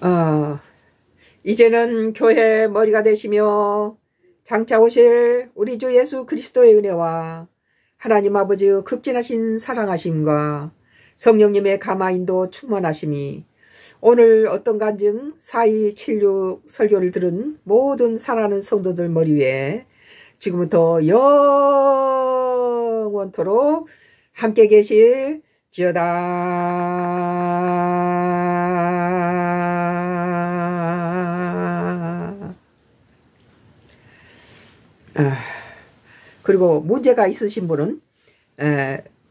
어, 이제는 교회 머리가 되시며 장차 오실 우리 주 예수 그리스도의 은혜와 하나님 아버지의 극진하신 사랑하심과 성령님의 가마인도 충만하심이 오늘 어떤 간증 4276 설교를 들은 모든 사랑하는 성도들 머리 위에 지금부터 영원토록 함께 계실 지어다. 어. 그리고 문제가 있으신 분은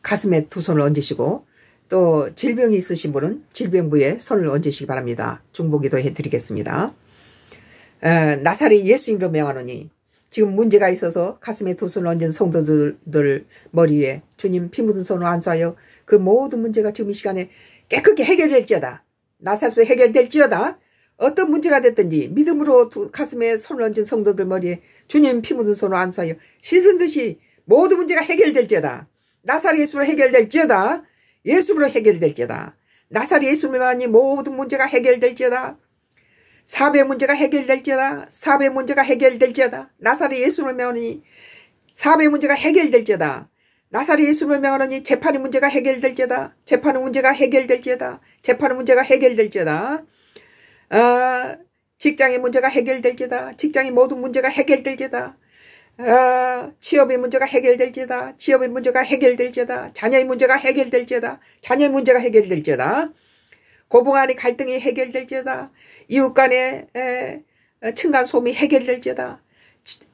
가슴에 두 손을 얹으시고 또 질병이 있으신 분은 질병부에 손을 얹으시기 바랍니다. 중보기도 해드리겠습니다. 나사리 예수님으로 명하노니 지금 문제가 있어서 가슴에 두 손을 얹은 성도들 머리에 주님 피 묻은 손을 안수하여 그 모든 문제가 지금 이 시간에 깨끗이 해결될지어다. 나사수 해결될지어다. 어떤 문제가 됐든지 믿음으로 두 가슴에 손을 얹은 성도들 머리에 주님 피 묻은 손을 안수하여 씻은 듯이 모든 문제가 해결될지어다. 나사리 예수로 해결될지어다. 예수로 해결될지어다. 나사리 예수만이 모든 문제가 해결될지어다. 사배 문제가 해결될지어다. 사배 문제가 해결될지어다. 나사리 예수를 명하니 사배 문제가 해결될지어다. 나사리 예수를 명하니 재판의 문제가 해결될지어다. 재판의 문제가 해결될지어다. 재판의 문제가 해결될지어다. 아, 직장의 문제가 해결될지다. 직장의 모든 문제가 해결될지다. 아, 취업의 문제가 해결될지다. 취업의 문제가 해결될지다. 자녀의 문제가 해결될지다. 자녀의 문제가 해결될지다. 고부 간의 갈등이 해결될지다. 이웃 간의 어, 층간소음이 해결될지다.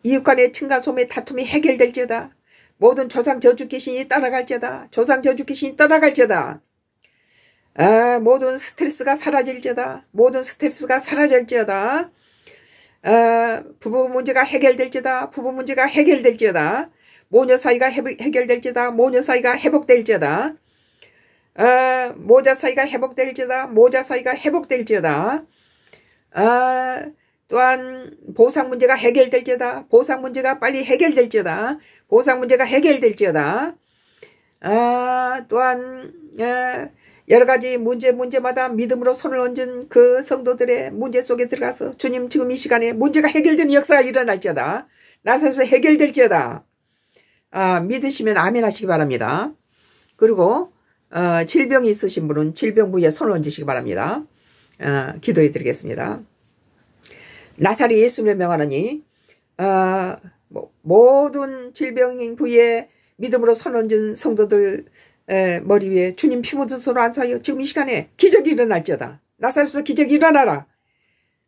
이웃 간의 층간소음의 다툼이 해결될지다. 모든 조상 저주 귀신이 따라갈지다. 조상 저주 귀신이 따라갈지다. 아, 모든 스트레스가 사라질지다. 모든 스트레스가 사라질지다. 아, 부부 문제가 해결될지다. 부부 문제가 해결될지다. 모녀 사이가 해결될지다. 모녀 사이가 회복될지다. 아, 모자 사이가 회복될지다. 모자 사이가 회복될지다. 아, 또한 보상 문제가 해결될지다. 보상 문제가 빨리 해결될지다. 보상 문제가 해결될지다. 아, 또한 아, 여러 가지 문제 문제마다 믿음으로 손을 얹은 그 성도들의 문제 속에 들어가서 주님 지금 이 시간에 문제가 해결된 역사가 일어날지어다. 나사에서 해결될지어다. 아, 믿으시면 아멘 하시기 바랍니다. 그리고 어, 질병이 있으신 분은 질병 부위에 손을 얹으시기 바랍니다. 어, 기도해 드리겠습니다. 나사리 예수를 명하느니 어, 뭐, 모든 질병인 부위에 믿음으로 손을 얹은 성도들 머리 위에 주님 피 묻은 손으로 안사요 지금 이 시간에 기적이 일어날지어다. 나사에서 기적이 일어나라.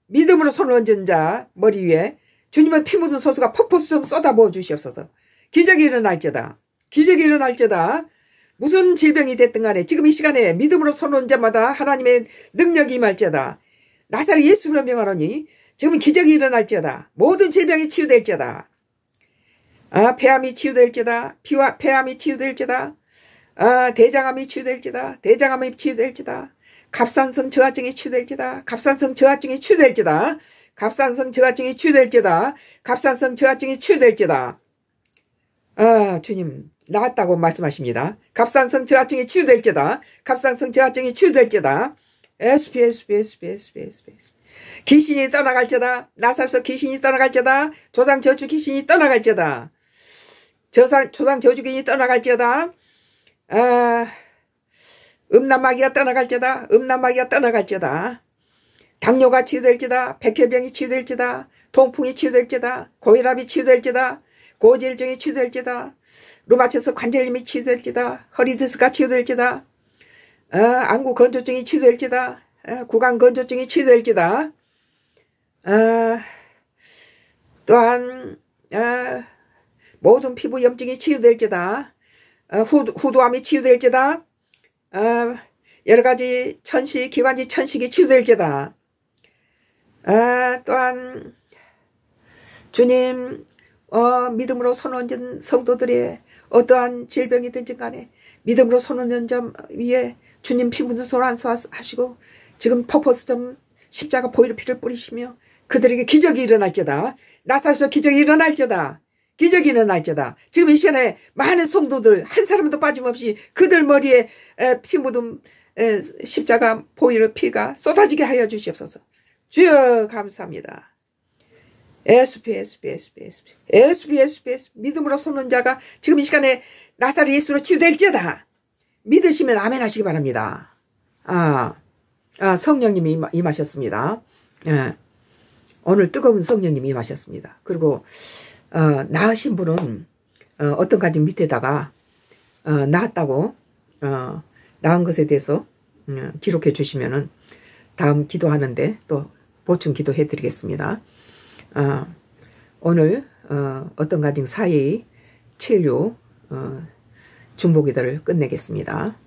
믿음으로 손을 얹은 자 머리 위에 주님의 피 묻은 손수가 폭포수 좀 쏟아부어 주시옵소서. 기적이 일어날지어다. 기적이 일어날지어다. 무슨 질병이 됐든 간에 지금 이 시간에 믿음으로 손을 얹은 자마다 하나님의 능력이 임할지어다. 나사로 예수로 명하노니 지금 은 기적이 일어날지어다. 모든 질병이 치유될지어다. 아, 폐암이 치유될지다. 피와 폐암이 치유될지다. 아, 대장암이 치유될지다. 대장암이 치유될지다. 갑상선 저하증이 치유될지다. 갑상선 저하증이 치유될지다. 갑상선 저하증이 치유될지다. 갑상선 저하증이 치유될지다. 아, 주님 나왔다고 말씀하십니다. 갑상선 저하증이 치유될지다. 갑상선 저하증이 치유될지다. SP, s 에스피 SP, s 에스피 귀신이 떠나갈지다. 나사에서 귀신이 떠나갈지다. 조상 저주 귀신이 떠나갈지다. 저상 조상 저주 귀신이 떠나갈지다. 아, 음란마귀가 떠나갈지다 음란마귀가 떠나갈지다 당뇨가 치유될지다 백혈병이 치유될지다 통풍이 치유될지다 고혈압이 치유될지다 고질증이 치유될지다 루마체스 관절염이 치유될지다 허리디스가 치유될지다 어, 안구 건조증이 치유될지다 어, 구강 건조증이 치유될지다 어, 또한 모든 피부 염증이 치유될지다 어, 후두, 후두암이 치유될지다. 어, 여러 가지 천식, 기관지 천식이 치유될지다. 어, 또한 주님 어, 믿음으로 선언된 성도들의 어떠한 질병이든지 간에 믿음으로 선언된 점 위에 주님 피부은 손을 안수하시고 지금 퍼포스점 십자가 보혈 피를 뿌리시며 그들에게 기적이 일어날지다. 나사에서 기적이 일어날지다. 기적이 일어날지다. 지금 이 시간에 많은 성도들 한 사람도 빠짐없이 그들 머리에 피묻은 십자가 보이는 피가 쏟아지게 하여 주시옵소서. 주여 감사합니다. 에스피 에스피 에스피 에스피 에스피 에스피 에스피 믿음으로 섰는 자가 지금 이 시간에 나사리 예수로 치유될지다 믿으시면 아멘 하시기 바랍니다. 아, 아 성령님이 임하, 임하셨습니다. 예. 오늘 뜨거운 성령님이 임하셨습니다. 그리고 어, 낳으신 분은 어, 어떤 가지 밑에다가 어, 낳았다고 어, 낳은 것에 대해서 어, 기록해 주시면은 다음 기도하는데 또 보충 기도해 드리겠습니다. 어, 오늘 어, 어떤 가정 사이의 칠류 어, 중보기도를 끝내겠습니다.